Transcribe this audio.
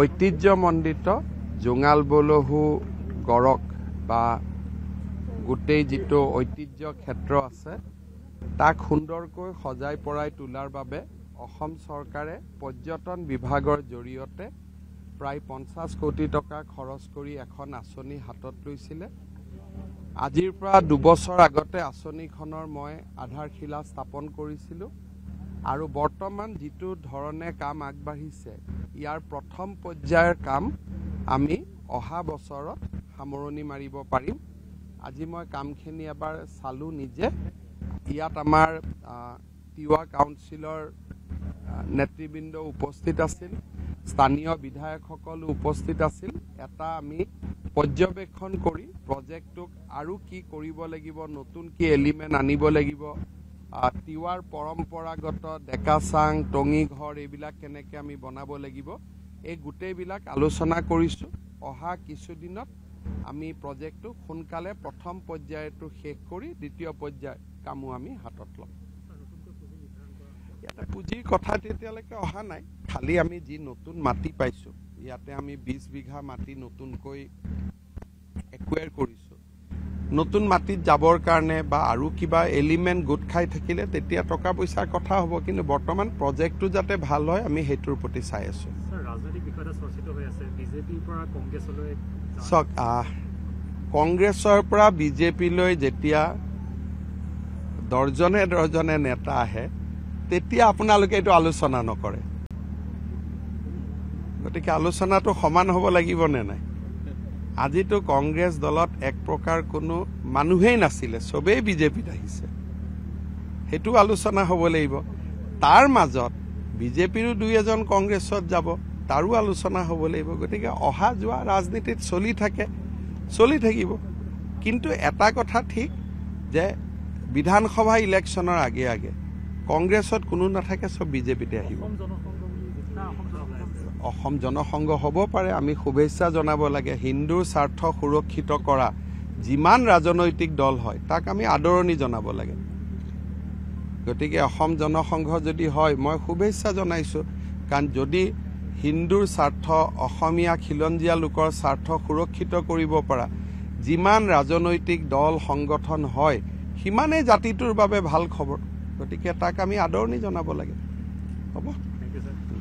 ঐতিহ্যমণ্ডিত জোঙাল বলহু গড়ক বা গোটেই যিটো ঐতিহ্য ক্ষেত্ৰ আছে তাক সুন্দৰকৈ সজাই পৰাই তোলাৰ বাবে অসম চৰকাৰে পৰ্যটন বিভাগৰ জৰিয়তে প্ৰায় পঞ্চাছ কোটি টকা খৰচ কৰি এখন আঁচনি হাতত লৈছিলে আজিৰ পৰা দুবছৰ আগতে আঁচনিখনৰ মই আধাৰশিলা স্থাপন কৰিছিলোঁ আৰু বৰ্তমান যিটো ধৰণে কাম আগবাঢ়িছে ইয়াৰ প্ৰথম পৰ্যায়ৰ কাম আমি অহা বছৰত সামৰণি মাৰিব পাৰিম আজি মই কামখিনি এবাৰ চালোঁ নিজে ইয়াত আমাৰ তিৱা কাউন্সিলৰ নেতৃবৃন্দ উপস্থিত আছিল স্থানীয় বিধায়কসকলো উপস্থিত আছিল এটা আমি পৰ্যবেক্ষণ কৰি প্ৰজেক্টটোক আৰু কি কৰিব লাগিব নতুন কি এলিমেণ্ট আনিব লাগিব তিৱাৰ পৰম্পৰাগত ডেকা চাং টঙী ঘৰ এইবিলাক কেনেকৈ আমি বনাব লাগিব এই গোটেইবিলাক আলোচনা কৰিছোঁ অহা কিছুদিনত আমি প্ৰজেক্টটো সোনকালে প্ৰথম পৰ্যায়টো শেষ কৰি দ্বিতীয় পৰ্যায় কামো আমি হাতত ল'ম ইয়াতে পুঁজিৰ কথা তেতিয়ালৈকে অহা নাই খালি আমি যি নতুন মাটি পাইছোঁ ইয়াতে আমি বিছ বিঘা মাটি নতুনকৈ একুৱেৰ কৰিছোঁ নতুন মাটিত যাবৰ কাৰণে বা আৰু কিবা এলিমেণ্ট গোট খাই থাকিলে তেতিয়া টকা পইচাৰ কথা হ'ব কিন্তু বৰ্তমান প্ৰজেক্টটো যাতে ভাল হয় আমি সেইটোৰ প্ৰতি চাই আছোঁ চাওক কংগ্ৰেছৰ পৰা বিজেপিলৈ যেতিয়া দৰ্জনে দৰ্জনে নেতা আহে তেতিয়া আপোনালোকে এইটো আলোচনা নকৰে গতিকে আলোচনাটো সমান হ'ব লাগিবনে নাই আজিতো কংগ্ৰেছ দলত এক প্ৰকাৰ কোনো মানুহেই নাছিলে চবেই বিজেপিত আহিছে সেইটো আলোচনা হ'ব লাগিব তাৰ মাজত বিজেপিৰো দুই এজন কংগ্ৰেছত যাব তাৰো আলোচনা হ'ব লাগিব গতিকে অহা যোৱা ৰাজনীতিত চলি থাকে চলি থাকিব কিন্তু এটা কথা ঠিক যে বিধানসভা ইলেকশ্যনৰ আগে আগে কংগ্ৰেছত কোনো নাথাকে চব বিজেপিতে আহিব অসম জনসংঘ হ'ব পাৰে আমি শুভেচ্ছা জনাব লাগে হিন্দুৰ স্বাৰ্থ সুৰক্ষিত কৰা যিমান ৰাজনৈতিক দল হয় তাক আমি আদৰণি জনাব লাগে গতিকে অসম জনসংঘ যদি হয় মই শুভেচ্ছা জনাইছোঁ কাৰণ যদি হিন্দুৰ স্বাৰ্থ অসমীয়া খিলঞ্জীয়া লোকৰ স্বাৰ্থ সুৰক্ষিত কৰিব পৰা যিমান ৰাজনৈতিক দল সংগঠন হয় সিমানেই জাতিটোৰ বাবে ভাল খবৰ গতিকে তাক আমি আদৰণি জনাব লাগে হ'ব